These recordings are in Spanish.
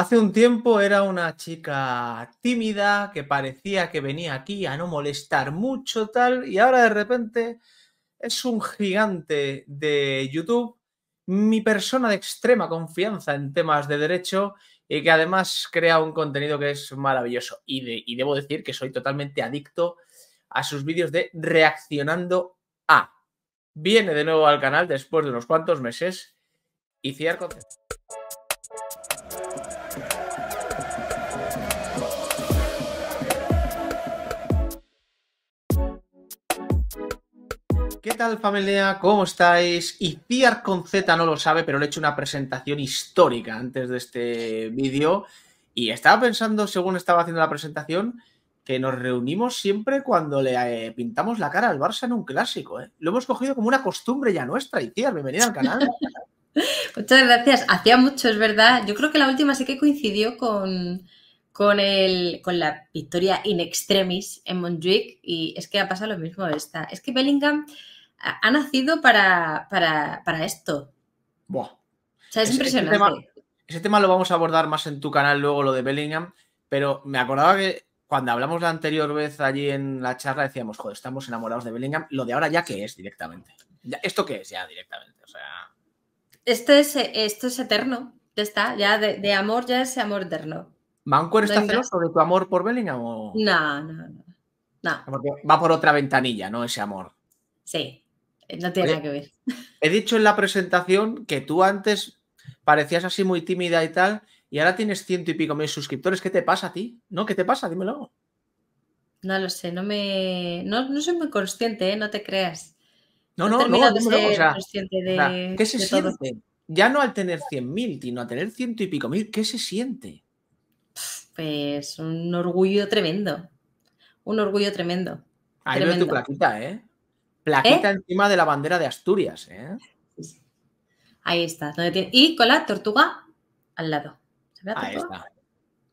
Hace un tiempo era una chica tímida que parecía que venía aquí a no molestar mucho tal y ahora de repente es un gigante de YouTube, mi persona de extrema confianza en temas de derecho y que además crea un contenido que es maravilloso. Y, debo decir que soy totalmente adicto a sus vídeos de reaccionando a. Viene de nuevo al canal después de unos cuantos meses y cierro. ¿Qué tal familia? ¿Cómo estáis? Y Piar con Z no lo sabe, pero le he hecho una presentación histórica antes de este vídeo. Y estaba pensando, según estaba haciendo la presentación, que nos reunimos siempre cuando le eh, pintamos la cara al Barça en un clásico. ¿eh? Lo hemos cogido como una costumbre ya nuestra. Y tía, bienvenida al canal. Muchas gracias. Hacía mucho, es verdad. Yo creo que la última sí que coincidió con, con, con la victoria in extremis en Montjuic y es que ha pasado lo mismo esta. Es que Bellingham ha nacido para, para, esto. Buah. O sea, es impresionante. Ese tema, lo vamos a abordar más en tu canal luego, lo de Bellingham, pero me acordaba que cuando hablamos la anterior vez allí en la charla decíamos, joder, estamos enamorados de Bellingham, lo de ahora ya que es directamente. ¿Esto qué es ya directamente? O sea... Esto es, esto es eterno, ya está, ya de, amor ya es amor eterno. Van está celoso de tu amor por Bellingham No, no, no, no. va por otra ventanilla, ¿no? Ese amor. Sí, eh, no tiene nada que ver. He dicho en la presentación que tú antes parecías así muy tímida y tal, y ahora tienes ciento y pico mil suscriptores. ¿Qué te pasa a ti? ¿No? ¿Qué te pasa? Dímelo. No lo sé, no me. No, soy muy consciente, ¿eh? no te creas. No, no, no, consciente de, ¿Qué se siente? Ya no al tener cien mil, sino al tener ciento y pico mil, ¿qué se siente? Pues un orgullo tremendo. Un orgullo tremendo. Ahí tremendo. tu plaquita, ¿eh? Plaquita ¿Eh? encima de la bandera de Asturias. ¿eh? Ahí está. Y con la tortuga al lado. Ahí está.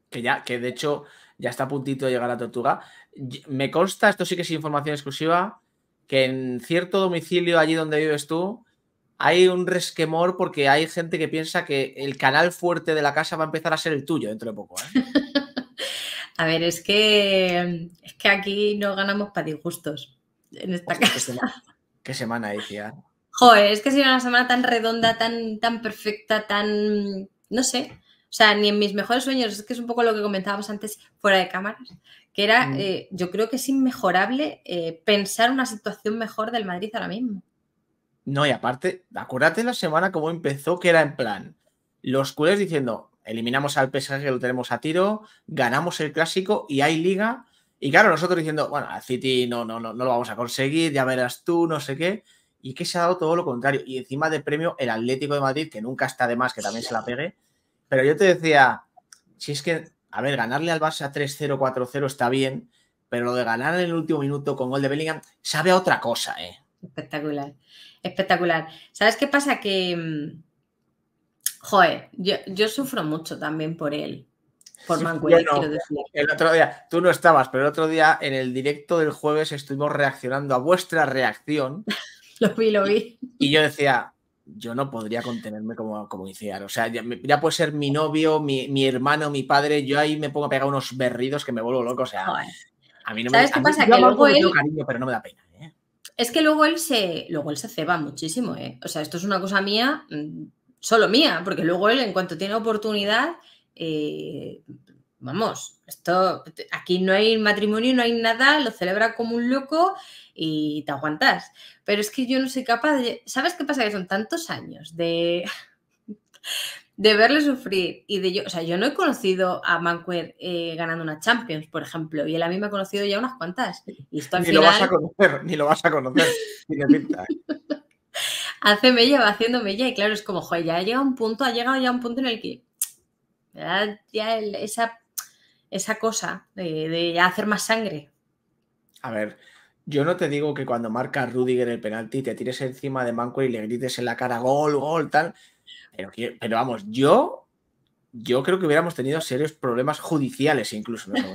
Que ya, que de hecho ya está a puntito de llegar la tortuga. Me consta, esto sí que es información exclusiva, que en cierto domicilio allí donde vives tú hay un resquemor porque hay gente que piensa que el canal fuerte de la casa va a empezar a ser el tuyo dentro de poco. ¿eh? a ver, es que, es que aquí no ganamos para disgustos. Qué semana, decía. Joder, es que ha sido una semana tan redonda, tan, tan perfecta, tan. No sé. O sea, ni en mis mejores sueños, es que es un poco lo que comentábamos antes fuera de cámaras, que era, mm. eh, yo creo que es inmejorable eh, pensar una situación mejor del Madrid ahora mismo. No, y aparte, acuérdate la semana como empezó, que era en plan, los culés diciendo, eliminamos al PSG, lo tenemos a tiro, ganamos el clásico y hay liga, y claro, nosotros diciendo, bueno, al City no, no, no, no lo vamos a conseguir, ya verás tú, no sé qué. Y que se ha dado todo lo contrario. Y encima de premio el Atlético de Madrid, que nunca está de más que también se la pegue. Pero yo te decía, si es que, a ver, ganarle al Barça 3-0, 4-0 está bien, pero lo de ganar en el último minuto con gol de Bellingham sabe a otra cosa, ¿eh? Espectacular, espectacular. ¿Sabes qué pasa? Que, mm, joder, yo, yo sufro mucho también por él, por El otro día, tú no estabas, pero el otro día en el directo del jueves estuvimos reaccionando a vuestra reacción. lo vi, lo vi. Y, yo decía, yo no podría contenerme como, como iniciar. O sea, ya, puede ser mi novio, mi, hermano, mi padre. Yo ahí me pongo a pegar unos berridos que me vuelvo loco. O sea, a mí no me da pena. ¿eh? Es que luego él se, luego él se ceba muchísimo, ¿eh? O sea, esto es una cosa mía, mm, solo mía, porque luego él, en cuanto tiene oportunidad, eh, vamos, esto aquí no hay matrimonio, no hay nada, lo celebra como un loco y te aguantas. Pero es que yo no soy capaz de. ¿Sabes qué pasa? Que son tantos años de. de verle sufrir y de yo, o sea, yo no he conocido a Manquer eh, ganando una Champions, por ejemplo, y él a mí me ha conocido ya unas cuantas. Y ni lo vas a conocer, ni lo vas a conocer. ¿eh? Hace mella, va haciendo mella y claro, es como, joder, ya ha llegado un punto, ha llegado ya un punto en el que esa, esa, cosa de, hacer más sangre. A ver, yo no te digo que cuando marca Rudiger el penalti te tires encima de Manco y le grites en la cara gol, gol, tal. Pero, pero vamos, yo, yo creo que hubiéramos tenido serios problemas judiciales incluso en ese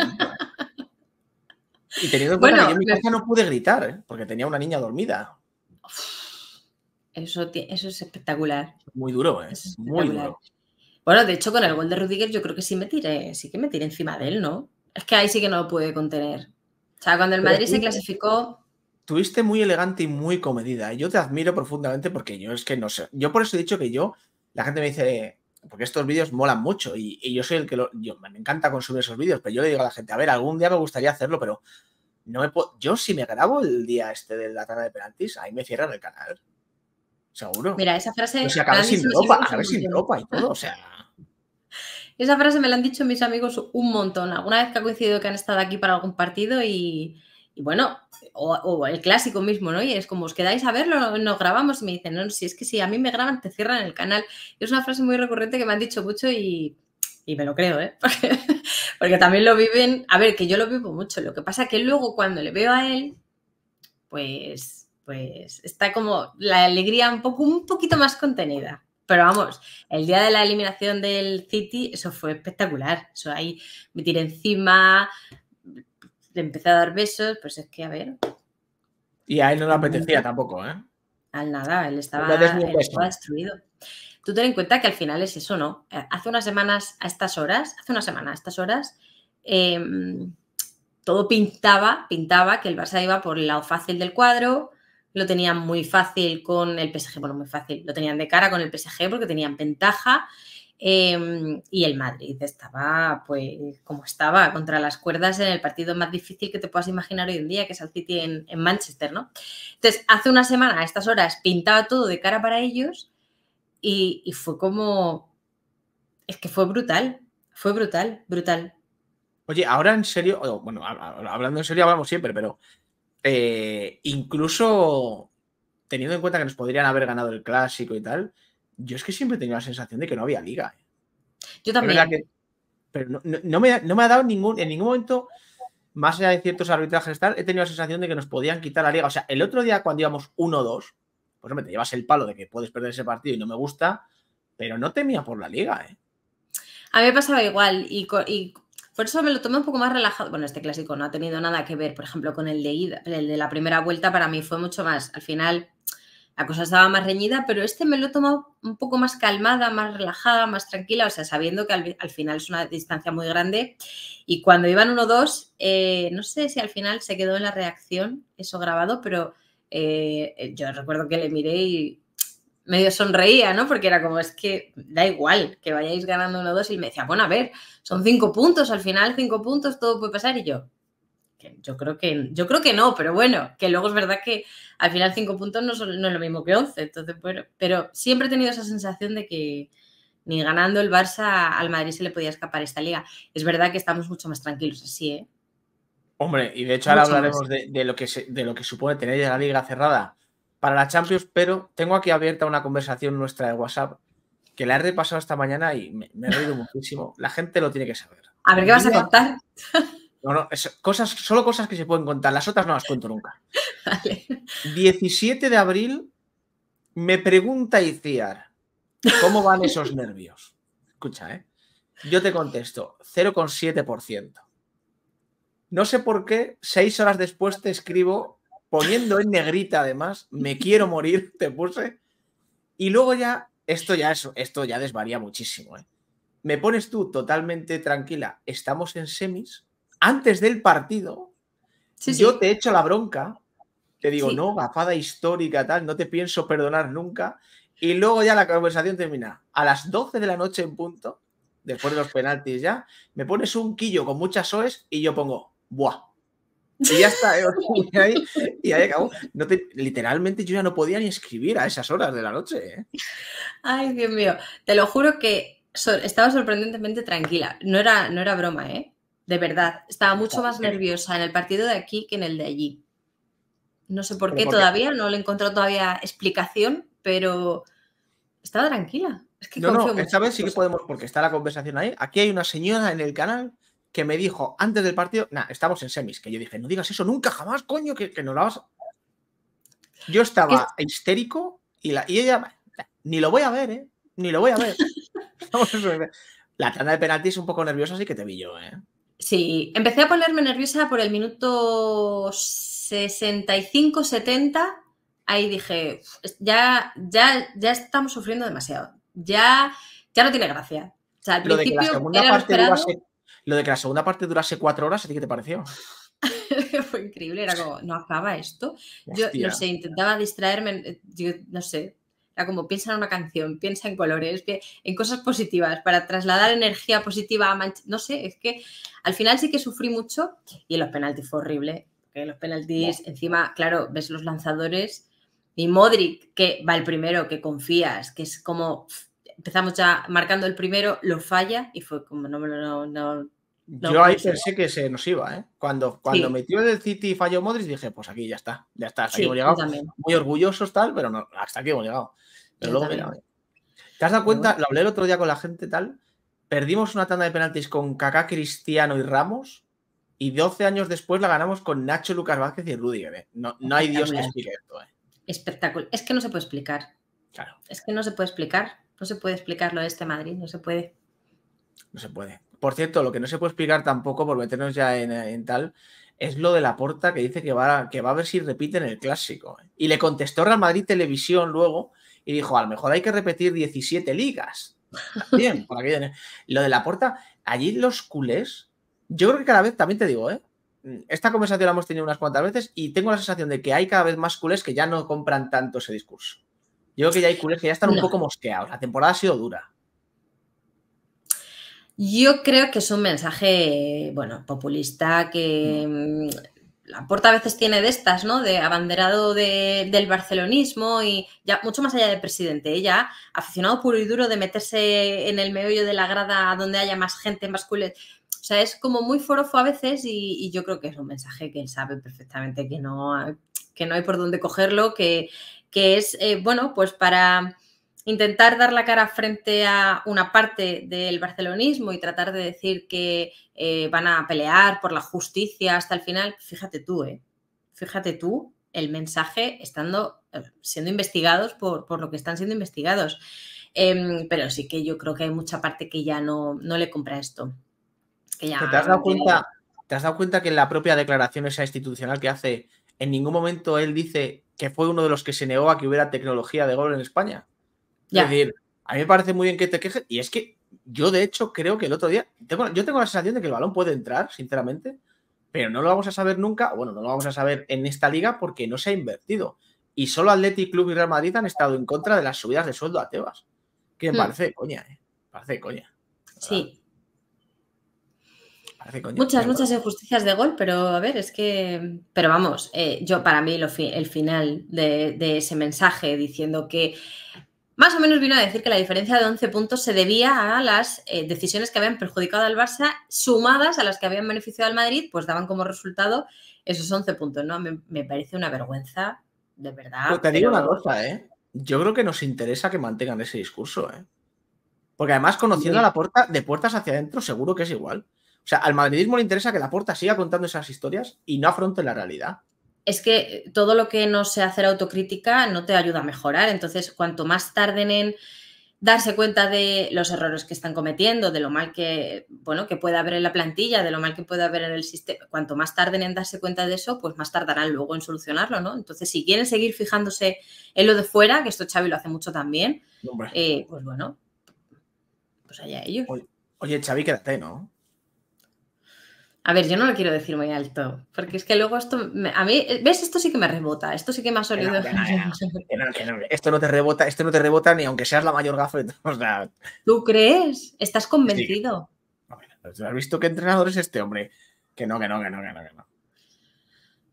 Y teniendo en cuenta que yo no pude gritar, ¿eh? porque tenía una niña dormida. Eso, eso es espectacular. Muy duro, ¿eh? Es muy duro. Bueno, de hecho, con el gol de Rudiger yo creo que sí me tiré, sí que me tiré encima de él, ¿no? Es que ahí sí que no lo puede contener. O sea, cuando el Madrid se clasificó. Tuviste muy elegante y muy comedida. ¿eh? Yo te admiro profundamente porque yo es que no sé. Yo por eso he dicho que yo, la gente me dice, porque estos vídeos molan mucho y, yo soy el que lo, yo, me encanta consumir esos vídeos, pero yo le digo a la gente, a ver, algún día me gustaría hacerlo, pero no me puedo, yo si me grabo el día este de la tarde de penaltis, ahí me cierran el canal. Seguro. Mira, esa frase. O sea, sin ropa, acabé sin ropa y todo. O sea, esa frase me la han dicho mis amigos un montón. Alguna vez que ha coincidido que han estado aquí para algún partido y, bueno, o, el clásico mismo, ¿no? Y es como, os quedáis a verlo, nos grabamos y me dicen, no, si es que si a mí me graban, te cierran el canal. es una frase muy recurrente que me han dicho mucho y, me lo creo, ¿eh? Porque, porque, también lo viven, a ver, que yo lo vivo mucho. Lo que pasa que luego cuando le veo a él, pues, pues está como la alegría un, poco, un poquito más contenida. Pero vamos, el día de la eliminación del City, eso fue espectacular. Eso ahí me tiré encima, le empecé a dar besos, pues es que a ver. Y a él no le mm. apetecía tampoco, ¿eh? Al nada, él estaba, destruido. Tú ten en cuenta que al final es eso, ¿no? Eh, hace unas semanas a estas horas, hace una semana a estas horas, em, todo pintaba, pintaba que el Barça iba por el lado fácil del cuadro, lo tenían muy fácil con el PSG, bueno, muy fácil, lo tenían de cara con el PSG porque tenían ventaja. Em, y el Madrid estaba, pues, como estaba, contra las cuerdas en el partido más difícil que te puedas imaginar hoy en día, que es el City en, Manchester, ¿no? Entonces, hace una semana, a estas horas, pintaba todo de cara para ellos y, y fue como. Es que fue brutal, fue brutal, brutal. Oye, ahora en serio, bueno, hablando en serio hablamos siempre, pero eh, incluso teniendo en cuenta que nos podrían haber ganado el clásico y tal, yo es que siempre he tenido la sensación de que no había liga. ¿eh? Yo también. pero no, me, ha dado ningún, en ningún momento, más allá de ciertos arbitrajes tal, he tenido la sensación de que nos podían quitar la liga. O sea, el otro día cuando íbamos 1-2, pues hombre, te llevas el palo de que puedes perder ese partido y no me gusta, pero no temía por la liga, ¿eh? A mí me pasaba igual y por eso me lo tomé un poco más relajado. Bueno, este clásico no ha tenido nada que ver, por ejemplo, con el de ida. El de la primera vuelta para mí fue mucho más. Al final la cosa estaba más reñida, pero este me lo he un poco más calmada, más relajada, más tranquila, o sea, sabiendo que al, final es una distancia muy grande. Y cuando iban uno 2 eh, no sé si al final se quedó en la reacción eso grabado, pero eh, yo recuerdo que le miré y medio sonreía, ¿no? Porque era como, es que da igual que vayáis ganando uno dos. Y me decía, bueno, a ver, son cinco puntos, al final cinco puntos, todo puede pasar. Y yo, yo creo que, yo creo que no, pero bueno, que luego es verdad que al final cinco puntos no, no es lo mismo que once, Entonces, pero siempre he tenido esa sensación de que ni ganando el Barça al Madrid se le podía escapar esta liga. Es verdad que estamos mucho más tranquilos así, ¿eh? Hombre, y de hecho ahora hablaremos de, lo que de lo que supone tener ya la liga cerrada para la Champions, pero tengo aquí abierta una conversación nuestra de WhatsApp que la he repasado esta mañana y me, he reído muchísimo. La gente lo tiene que saber. A ver, ¿qué vas a contar? No, no, cosas, solo cosas que se pueden contar, las otras no las cuento nunca. 17 de abril me pregunta Iciar, ¿cómo van esos nervios? Escucha, ¿eh? Yo te contesto, 0,7%. No sé por qué, seis horas después te escribo poniendo en negrita además, me quiero morir, te puse. Y luego ya, esto ya, esto ya desvaría muchísimo. ¿eh? Me pones tú totalmente tranquila, estamos en semis, antes del partido, yo te echo la bronca, te digo, no, gafada histórica, tal, no te pienso perdonar nunca. Y luego ya la conversación termina. A las 12 de la noche en punto, después de los penaltis ya, me pones un quillo con muchas oes y yo pongo, ¡buah! y ya está, ¿eh? ahí, acabó. No literalmente yo ya no podía ni escribir a esas horas de la noche. ¿eh? Ay, Dios mío, te lo juro que estaba sorprendentemente tranquila. No era, no era broma, ¿eh? De verdad, estaba mucho más nerviosa en el partido de aquí que en el de allí. No sé por qué todavía, no le he encontrado todavía explicación, pero estaba tranquila. Es que no, no, esta vez sí que podemos, porque está la conversación ahí. Aquí hay una señora en el canal que me dijo antes del partido, nada estamos en semis, que yo dije, no digas eso nunca, jamás, coño, que, no lo vas. Yo estaba histérico y, la, ella, ni lo voy a ver, ¿eh? Ni lo voy a ver. la tanda de penaltis un poco nerviosa, así que te vi yo, ¿eh? Sí, empecé a ponerme nerviosa por el minuto 65-70. Ahí dije, ya, ya, ya estamos sufriendo demasiado. Ya, ya no tiene gracia. O sea, al principio era parte esperado, lo de que la segunda parte durase cuatro horas, ¿a ti qué te pareció? Fue increíble, era como, no acaba esto. Yo, no sé, intentaba distraerme, eh, yo no sé, era como piensa en una canción, piensa en colores, en cosas positivas, para trasladar energía positiva a No sé, es que al final sí que sufrí mucho y en los penaltis fue horrible. que los penaltis, encima, claro, ves los lanzadores y Modric, que va el primero, que confías, que es como empezamos ya marcando el primero, lo falla y fue como no me no, Yo ahí pensé que se nos iba, ¿eh? Cuando, cuando metió el City y falló Modric, dije, pues aquí ya está, ya está, hasta aquí hemos llegado. Muy orgullosos, tal, pero no, hasta aquí hemos llegado. Pero luego, mira, ¿Te has dado cuenta? Lo hablé el otro día con la gente, tal. Perdimos una tanda de penaltis con Kaká, Cristiano y Ramos. Y 12 años después la ganamos con Nacho, Lucas Vázquez y Rudy. ¿eh? No, hay Dios que explique esto. ¿eh? Espectáculo. Es que no se puede explicar. Claro. Es que no se puede explicar. No se puede explicar lo de este Madrid, no se puede. No se puede. Por cierto, lo que no se puede explicar tampoco, por meternos ya en, tal, es lo de la porta que dice que va, que va a ver si repiten el clásico. Y le contestó Real Madrid Televisión luego y dijo: a lo mejor hay que repetir 17 ligas. Bien, por aquí viene. Lo de la porta, allí los culés, yo creo que cada vez, también te digo, ¿eh? esta conversación la hemos tenido unas cuantas veces y tengo la sensación de que hay cada vez más culés que ya no compran tanto ese discurso. Yo creo que ya hay culés que ya están un poco mosqueados. La temporada ha sido dura. Yo creo que es un mensaje, bueno, populista que mm. Mm, la porta a veces tiene de estas, ¿no? De abanderado del barcelonismo y ya mucho más allá del presidente, Ella, aficionado puro y duro de meterse en el meollo de la grada donde haya más gente, más culés. O sea, es como muy forofo a veces y, y, yo creo que es un mensaje que él sabe perfectamente que no, que no hay por dónde cogerlo, que, que es, eh, bueno, pues para intentar dar la cara frente a una parte del barcelonismo y tratar de decir que eh, van a pelear por la justicia hasta el final, fíjate tú, eh, fíjate tú el mensaje estando eh, siendo investigados por, lo que están siendo investigados. Em, pero sí que yo creo que hay mucha parte que ya no, no le compra esto. ¿Te, has dado cuenta, ¿Te has dado cuenta que en la propia declaración esa institucional que hace en ningún momento él dice que fue uno de los que se negó a que hubiera tecnología de gol en España. Es decir, a mí me parece muy bien que te quejes, y es que yo de hecho creo que el otro día, yo tengo la sensación de que el balón puede entrar, sinceramente, pero no lo vamos a saber nunca, bueno, no lo vamos a saber en esta liga porque no se ha invertido. Y solo Athletic Club y Real Madrid han estado en contra de las subidas de sueldo a Tebas. Que me hmm. parece coña, ¿eh? Parece coña. Sí muchas, muchas injusticias de gol, pero a ver, es que. Pero vamos, eh, yo para mí el final de, ese mensaje diciendo que más o menos vino a decir que la diferencia de 11 puntos se debía a las eh, decisiones que habían perjudicado al Barça sumadas a las que habían beneficiado al Madrid, pues daban como resultado esos 11 puntos, ¿no? Me, parece una vergüenza, de verdad. te digo una cosa, ¿eh? Yo creo que nos interesa que mantengan ese discurso, ¿eh? Porque además, conociendo a la puerta, de puertas hacia adentro, seguro que es igual. O sea, al madridismo le interesa que La puerta siga contando esas historias y no afronte la realidad. Es que eh, todo lo que no sea hacer autocrítica no te ayuda a mejorar. Entonces, cuanto más tarden en darse cuenta de los errores que están cometiendo, de lo mal que, bueno, que puede haber en la plantilla, de lo mal que puede haber en el sistema. Cuanto más tarden en darse cuenta de eso, pues más tardarán luego en solucionarlo, ¿no? Entonces, si quieren seguir fijándose en lo de fuera, que esto Xavi lo hace mucho también, eh, pues bueno, pues allá ellos. Oye, oye, Xavi, quédate, ¿no? A ver, yo no lo quiero decir muy alto, porque es que luego esto, a mí, ¿ves? Esto sí que me rebota, esto sí que me ha salido. esto no te rebota, esto no te rebota ni aunque seas la mayor gafa. sea... ¿Tú crees? ¿Estás convencido? ¿Has visto qué entrenador es este hombre? Que no, que no, que no, que no,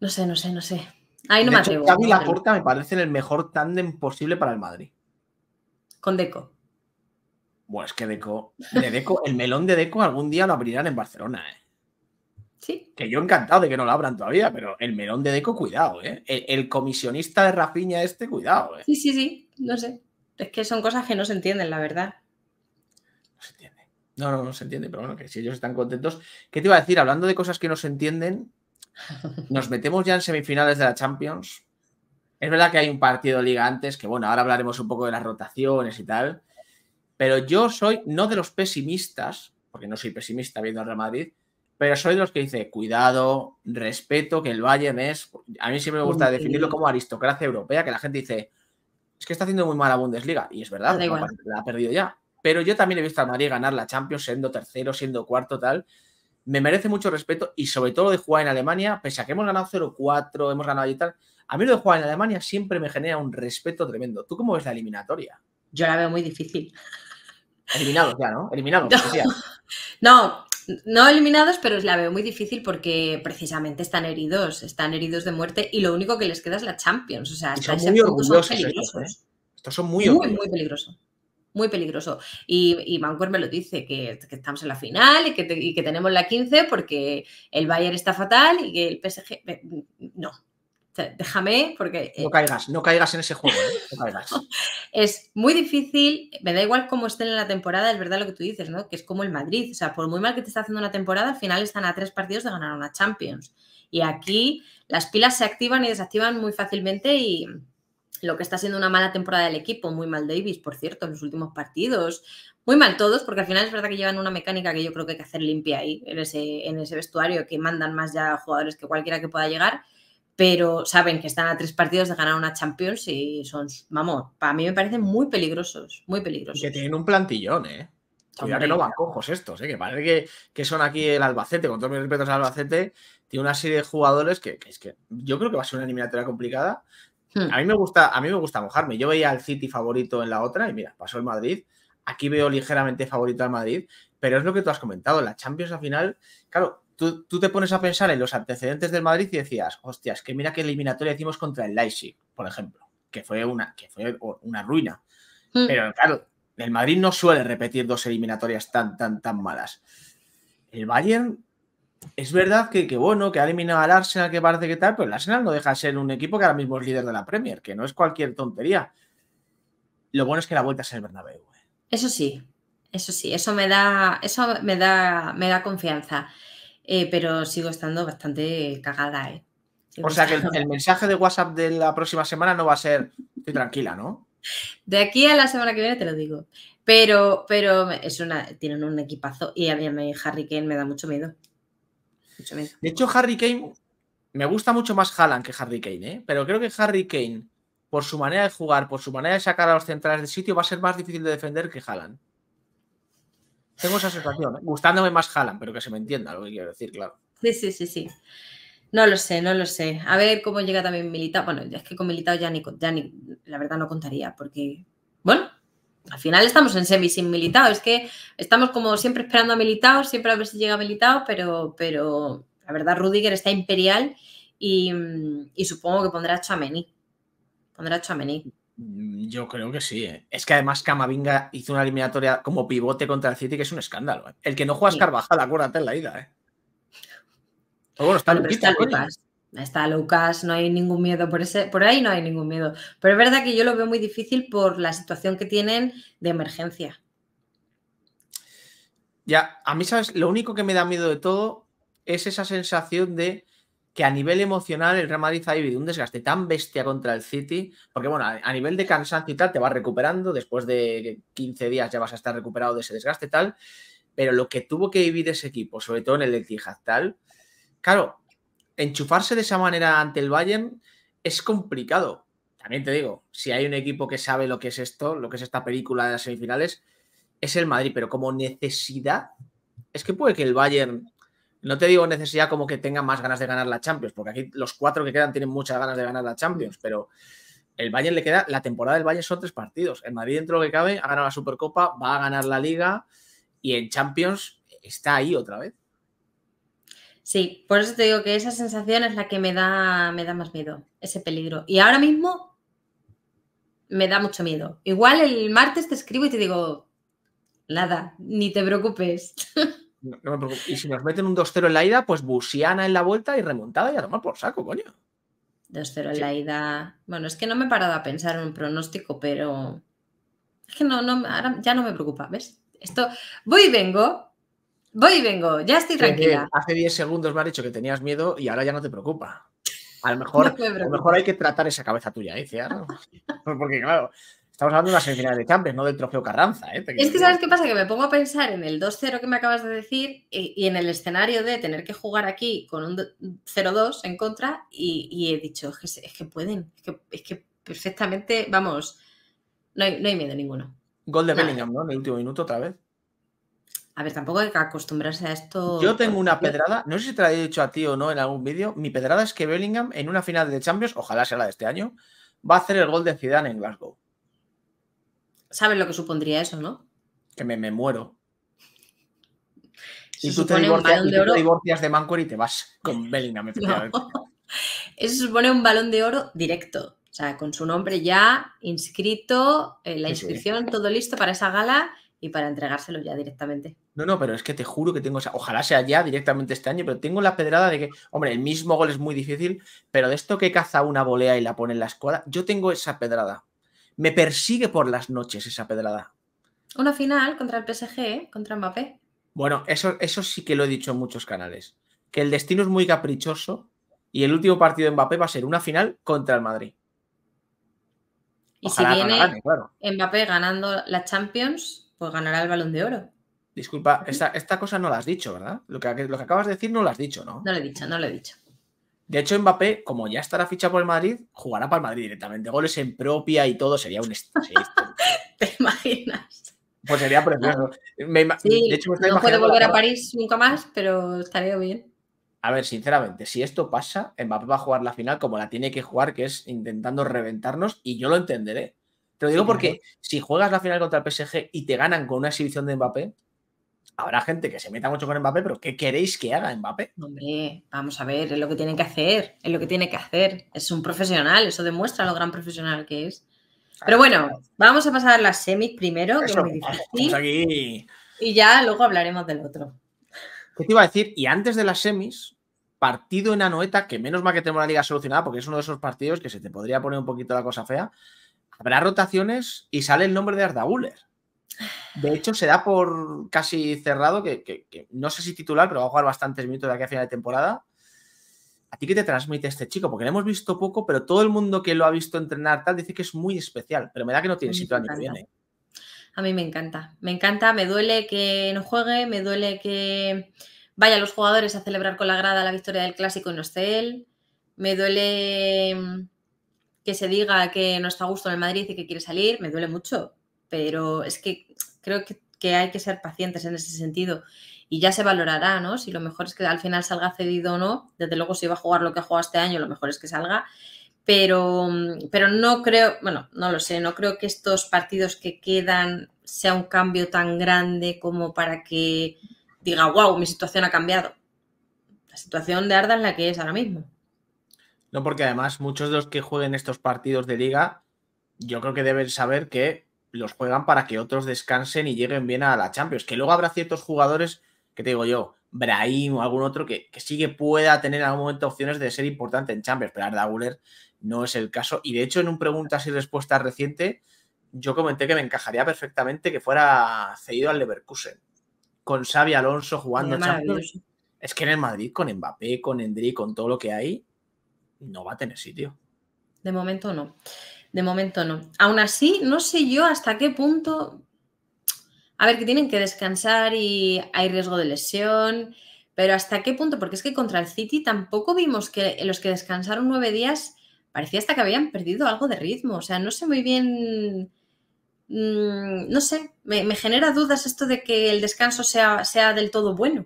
no. sé, no sé, no sé. Ahí no me atrevo. me parece el mejor tándem posible para el Madrid. Con Deco. Bueno, es que Deco, de Deco, el melón de Deco algún día lo abrirán en Barcelona, ¿eh? Que yo encantado de que no lo abran todavía, pero el melón de Deco, cuidado, ¿eh? El, comisionista de Rafiña este, cuidado, ¿eh? Sí, sí, sí, no sé. Es que son cosas que no se entienden, la verdad. No se entiende. No, no, no se entiende, pero bueno, que si ellos están contentos. ¿Qué te iba a decir? Hablando de cosas que no se entienden, nos metemos ya en semifinales de la Champions. Es verdad que hay un partido de liga antes, que bueno, ahora hablaremos un poco de las rotaciones y tal, pero yo soy no de los pesimistas, porque no soy pesimista viendo a Real Madrid, pero soy de los que dice, cuidado, respeto, que el Bayern es, a mí siempre me gusta definirlo como aristocracia europea, que la gente dice, es que está haciendo muy mal a Bundesliga, y es verdad, la, ha perdido ya. Pero yo también he visto a Madrid ganar la Champions siendo tercero, siendo cuarto, tal. Me merece mucho respeto y sobre todo lo de jugar en Alemania, pese a que hemos ganado 0-4, hemos ganado y tal, a mí lo de jugar en Alemania siempre me genera un respeto tremendo. ¿Tú cómo ves la eliminatoria? Yo la veo muy difícil. Eliminados ya, ¿no? Eliminados. No, no no eliminados, pero la veo muy difícil porque precisamente están heridos, están heridos de muerte y lo único que les queda es la Champions. O sea, son muy ¿eh? ¿eh? Estos, son muy, muy, muy peligrosos muy peligroso. Y, y me lo dice, que, estamos en la final y que, y que tenemos la 15 porque el Bayern está fatal y que el PSG... No, déjame, porque. Eh, no caigas, no caigas en ese juego, ¿eh? es muy difícil, me da igual cómo estén en la temporada, es verdad lo que tú dices, ¿no? Que es como el Madrid, o sea, por muy mal que te está haciendo una temporada, al final están a tres partidos de ganar una Champions. Y aquí las pilas se activan y desactivan muy fácilmente y lo que está siendo una mala temporada del equipo, muy mal Davis, por cierto, en los últimos partidos, muy mal todos, porque al final es verdad que llevan una mecánica que yo creo que hay que hacer limpia ahí, en ese, en ese vestuario, que mandan más ya jugadores que cualquiera que pueda llegar, pero saben que están a tres partidos de ganar una Champions y son, vamos, para mí me parecen muy peligrosos, muy peligrosos. Que tienen un plantillón, ¿eh? Cuidado que no van cojos estos, ¿eh? que parece que, son aquí el Albacete, con todos mis respetos al Albacete, tiene una serie de jugadores que, es que yo creo que va a ser una eliminatoria complicada. Hmm. A, mí me gusta, a mí me gusta mojarme. Yo veía al City favorito en la otra y mira, pasó el Madrid. Aquí veo ligeramente favorito al Madrid, pero es lo que tú has comentado, la Champions al final, claro, tú, te pones a pensar en los antecedentes del Madrid y decías, hostias, que mira qué eliminatoria hicimos contra el Leipzig, por ejemplo, que fue una, que fue una ruina. Mm. Pero claro, el Madrid no suele repetir dos eliminatorias tan, tan, tan malas. El Bayern es verdad que, bueno, que ha eliminado al Arsenal, que parece que tal, pero el Arsenal no deja de ser un equipo que ahora mismo es líder de la Premier, que no es cualquier tontería. Lo bueno es que la vuelta es el Bernabéu. ¿eh? Eso sí, eso sí, eso me da, eso me da, me da confianza. Eh, pero sigo estando bastante cagada. Eh. O sea que el, mensaje de WhatsApp de la próxima semana no va a ser tranquila, ¿no? De aquí a la semana que viene te lo digo. Pero, pero es una, tienen un equipazo y a mí Harry Kane me da mucho miedo. De hecho, Harry Kane, me gusta mucho más Haaland que Harry Kane, eh. pero creo que Harry Kane, por su manera de jugar, por su manera de sacar a los centrales del sitio, va a ser más difícil de defender que Haaland. Tengo esa sensación. ¿eh? Gustándome más jalan, pero que se me entienda lo que quiero decir, claro. Sí, sí, sí, sí. No lo sé, no lo sé. A ver cómo llega también Militao. Bueno, es que con militado ya ni, ya ni la verdad no contaría, porque, bueno, al final estamos en semi sin Militao. Es que estamos como siempre esperando a Militao, siempre a ver si llega militado, pero, pero la verdad Rudiger está imperial y, supongo que pondrá a Chamení. Pondrá a Chamení. Mm, yo creo que sí. ¿eh? Es que además Camavinga hizo una eliminatoria como pivote contra el City, que es un escándalo. ¿eh? El que no juega es Carvajal, acuérdate en la ida. ¿eh? está, Lucas. Está Lucas, no hay ningún miedo por ese, por ahí no hay ningún miedo. Pero es verdad que yo lo veo muy difícil por la situación que tienen de emergencia. Ya, a mí, ¿sabes? Lo único que me da miedo de todo es esa sensación de que a nivel emocional el Real Madrid ha vivido un desgaste tan bestia contra el City, porque bueno, a, nivel de cansancio y tal te vas recuperando, después de 15 días ya vas a estar recuperado de ese desgaste y tal, pero lo que tuvo que vivir ese equipo, sobre todo en el Etihad tal, claro, enchufarse de esa manera ante el Bayern es complicado. También te digo, si hay un equipo que sabe lo que es esto, lo que es esta película de las semifinales, es el Madrid, pero como necesidad, es que puede que el Bayern no te digo necesidad como que tenga más ganas de ganar la Champions, porque aquí los cuatro que quedan tienen muchas ganas de ganar la Champions, pero el Bayern le queda, la temporada del Bayern son tres partidos. El Madrid, dentro de lo que cabe, ha ganado la Supercopa, va a ganar la Liga y en Champions está ahí otra vez. Sí, por eso te digo que esa sensación es la que me da, me da más miedo, ese peligro. Y ahora mismo me da mucho miedo. Igual el martes te escribo y te digo, nada, ni te preocupes. Y si nos meten un 2-0 en la ida, pues Busiana en la vuelta y remontada y a tomar por saco, coño. 2-0 en la ida. Bueno, es que no me he parado a pensar en un pronóstico, pero. Es que no, no, ya no me preocupa, ¿ves? Esto. Voy y vengo. Voy y vengo. Ya estoy tranquila. hace 10 segundos me ha dicho que tenías miedo y ahora ya no te preocupa. A lo mejor, a lo mejor hay que tratar esa cabeza tuya, ¿eh? Porque claro, Estamos hablando de una semifinal de Champions, no del trofeo Carranza. ¿eh? Es que sabes qué pasa, que me pongo a pensar en el 2-0 que me acabas de decir y, en el escenario de tener que jugar aquí con un 0-2 en contra y, he dicho, es que, pueden, es que, perfectamente, vamos, no hay, miedo ninguno. Gol de Bellingham, ¿no? En el último minuto otra vez. A ver, tampoco hay que acostumbrarse a esto. Yo tengo una pedrada, no sé si te la he dicho a ti o no en algún vídeo, mi pedrada es que Bellingham en una final de Champions, ojalá sea la de este año, va a hacer el gol de Zidane en Glasgow. ¿Sabes lo que supondría eso, no? Que me, me muero. Y tú, te divorcias, divorcias, de Mancori y te vas con Bellingham. Eso supone un balón de oro directo. O sea, con su nombre ya inscrito, eh, la inscripción, todo listo para esa gala y para entregárselo ya directamente. No, no, pero es que te juro que tengo, ojalá sea ya directamente este año, pero tengo la pedrada de que, hombre, el mismo gol es muy difícil, pero de esto que caza una volea y la pone en la escuadra, yo tengo esa pedrada. Me persigue por las noches esa pedrada. Una final contra el PSG, contra Mbappé. Bueno, eso, eso sí que lo he dicho en muchos canales. Que el destino es muy caprichoso y el último partido de Mbappé va a ser una final contra el Madrid. y si viene Mbappé ganando la Champions, pues ganará el balón de oro. Disculpa, esta, esta cosa no la has dicho, ¿verdad? Lo que, lo que acabas de decir no lo has dicho, ¿no? No lo he dicho, no lo he dicho. De hecho, Mbappé, como ya estará ficha por el Madrid, jugará para el Madrid directamente. Goles en propia y todo, sería un... ¿Te imaginas? Pues sería precioso. no puede volver a París nunca más, pero estaría bien. A ver, sinceramente, si esto pasa, Mbappé va a jugar la final como la tiene que jugar, que es intentando reventarnos, y yo lo entenderé. Te lo digo porque si juegas la final contra el PSG y te ganan con una exhibición de Mbappé, Habrá gente que se meta mucho con Mbappé, pero ¿qué queréis que haga Mbappé? Hombre, vamos a ver, es lo que tiene que hacer, es lo que tiene que hacer. Es un profesional, eso demuestra lo gran profesional que es. Pero bueno, vamos a pasar a las semis primero, Y ya luego hablaremos del otro. te iba a decir? Y antes de las semis, partido en Anoeta, que menos mal que tenemos la liga solucionada, porque es uno de esos partidos que se te podría poner un poquito la cosa fea. Habrá rotaciones y sale el nombre de Arda de hecho, se da por casi cerrado, que, no sé si titular, pero va a jugar bastantes minutos de aquí a final de temporada. ¿A ti qué te transmite este chico? Porque lo hemos visto poco, pero todo el mundo que lo ha visto entrenar tal dice que es muy especial, pero me da que no tiene sitio año que viene. A mí me encanta, me encanta, me duele que no juegue, me duele que vayan los jugadores a celebrar con la grada la victoria del clásico y no esté él, me duele mm, que se diga que no está a gusto en el Madrid y que quiere salir, me duele mucho, pero es que creo que, hay que ser pacientes en ese sentido y ya se valorará, ¿no? Si lo mejor es que al final salga cedido o no, desde luego si va a jugar lo que ha jugado este año, lo mejor es que salga, pero, mm, pero no creo, bueno, no lo sé, no creo que estos partidos que quedan sea un cambio tan grande como para que diga, wow, mi situación ha cambiado. La situación de Arda es la que es ahora mismo. No, porque además muchos de los que jueguen estos partidos de liga, yo creo que deben saber que los juegan para que otros descansen y lleguen bien a la Champions. Que luego habrá ciertos jugadores, que te digo yo, Brahim o algún otro, que, que sí que pueda tener en algún momento opciones de ser importante en Champions, pero Arda Guller no es el caso. Y de hecho, en un preguntas y respuestas reciente, yo comenté que me encajaría perfectamente que fuera cedido al Leverkusen, con Xavi Alonso jugando Champions. Es que en el Madrid, con Mbappé, con Endri, con todo lo que hay, no va a tener sitio. De momento no. De momento no. Aún así, no sé yo hasta qué punto. A ver, que tienen que descansar y hay riesgo de lesión, pero hasta qué punto, porque es que contra el City tampoco vimos que los que descansaron nueve días parecía hasta que habían perdido algo de ritmo. O sea, no sé muy bien. Mm, no sé, me, genera dudas esto de que el descanso sea, sea del todo bueno.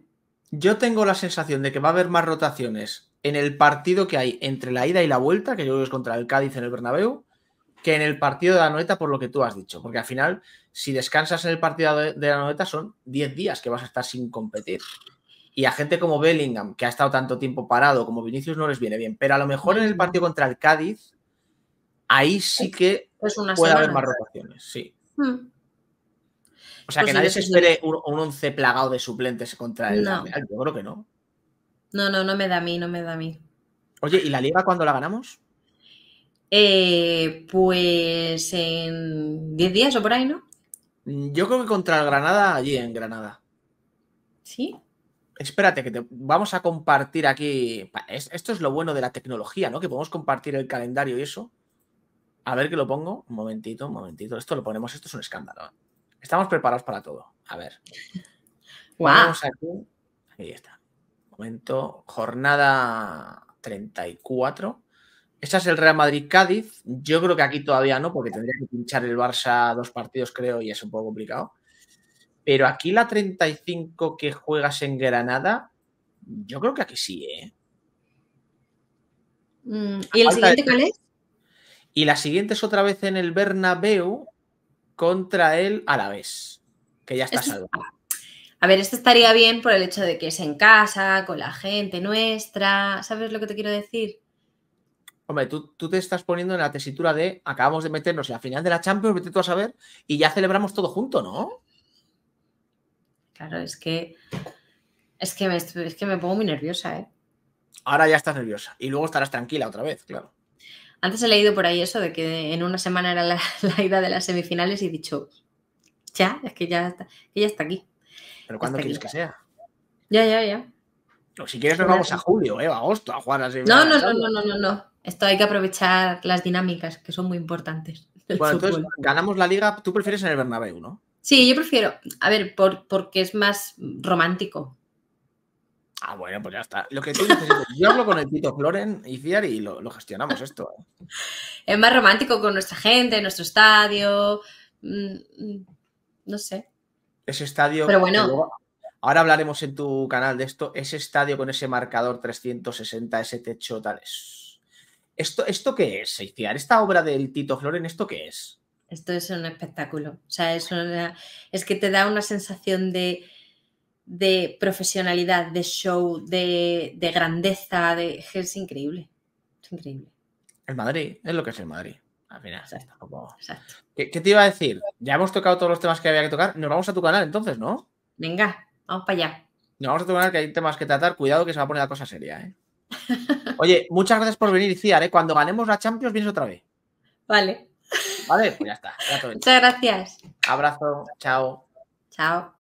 Yo tengo la sensación de que va a haber más rotaciones en el partido que hay entre la ida y la vuelta, que yo creo es contra el Cádiz en el Bernabéu, que en el partido de la noeta, por lo que tú has dicho. Porque al final, si descansas en el partido de, la noeta, son 10 días que vas a estar sin competir. Y a gente como Bellingham, que ha estado tanto tiempo parado, como Vinicius, no les viene bien. Pero a lo mejor en el partido contra el Cádiz, ahí sí que puede haber más rotaciones. Sí. Hmm. O sea, que pues nadie se espere un, 11 once plagado de suplentes contra el Real. Yo creo que no. No, no, no me da a mí, no me da a mí. Oye, ¿y la liga cuándo la ganamos? Eh, pues en 10 días o por ahí, ¿no? Mm, yo creo que contra Granada, allí en Granada. ¿Sí? Espérate, que te vamos a compartir aquí. Esto es lo bueno de la tecnología, ¿no? Que podemos compartir el calendario y eso. A ver que lo pongo. Un momentito, un momentito. Esto lo ponemos, esto es un escándalo. ¿eh? Estamos preparados para todo. A ver. aquí. Ahí está. Momento. Jornada 34. Este es el Real Madrid-Cádiz. Yo creo que aquí todavía no, porque tendría que pinchar el Barça dos partidos, creo, y es un poco complicado. Pero aquí la 35 que juegas en Granada, yo creo que aquí sí, ¿eh? Mm, ¿Y el siguiente cuál es? Y la siguiente es otra vez en el Bernabéu contra el Alavés, que ya está salvo. A ver, esto estaría bien por el hecho de que es en casa, con la gente nuestra, ¿sabes lo que te quiero decir? Hombre, tú, te estás poniendo en la tesitura de acabamos de meternos en la final de la Champions, vete tú a saber, y ya celebramos todo junto, ¿no? Claro, es que es que me, es que me pongo muy nerviosa, ¿eh? Ahora ya estás nerviosa y luego estarás tranquila otra vez, claro. Antes he leído por ahí eso de que en una semana era la, ida de las semifinales y he dicho, ya, es que ya está, está aquí. Pero ¿cuándo quieres que sea? Ya, ya, ya. si quieres nos vamos a julio, A eh, agosto a así. no, no, no, no, no, no. Esto hay que aprovechar las dinámicas que son muy importantes. Bueno, ganamos la liga, tú prefieres en el Bernabéu, ¿no? Sí, yo prefiero, a ver, porque es más romántico. Ah, bueno, pues ya está. Lo que tú dices, yo hablo con el Tito Floren y Fiar y lo, gestionamos esto. ¿eh? Es más romántico con nuestra gente, nuestro estadio, mm, mm, no sé. Ese estadio. Pero bueno. ahora hablaremos en tu canal de esto. Ese estadio con ese marcador 360, ese techo, tal, es ¿Esto, esto qué es, Seiciar? ¿Esta obra del Tito Floren, esto qué es? Esto es un espectáculo. O sea, es, es que te da una sensación de, profesionalidad, de show, de, grandeza, de, es increíble. Es increíble. El Madrid, es lo que es el Madrid. Al final, Exacto. ¿Qué, te iba a decir? Ya hemos tocado todos los temas que había que tocar. Nos vamos a tu canal entonces, ¿no? Venga, vamos para allá. Nos vamos a tu canal que hay temas que tratar. Cuidado que se va a poner la cosa seria, ¿eh? Oye, muchas gracias por venir, Ciar. ¿eh? Cuando ganemos la Champions, vienes otra vez. Vale. Vale, pues ya está. Muchas gracias. Abrazo. Chao. Chao.